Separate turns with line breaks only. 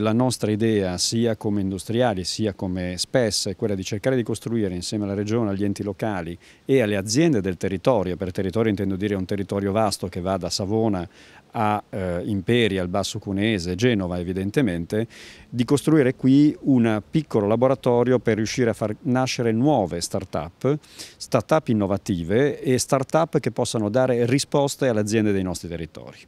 La nostra idea sia come industriali sia come SPES è quella di cercare di costruire insieme alla Regione, agli enti locali e alle aziende del territorio, per territorio intendo dire un territorio vasto che va da Savona a eh, Imperia, al Basso Cunese, Genova evidentemente, di costruire qui un piccolo laboratorio per riuscire a far nascere nuove start-up, start-up innovative e start-up che possano dare risposte alle aziende dei nostri territori.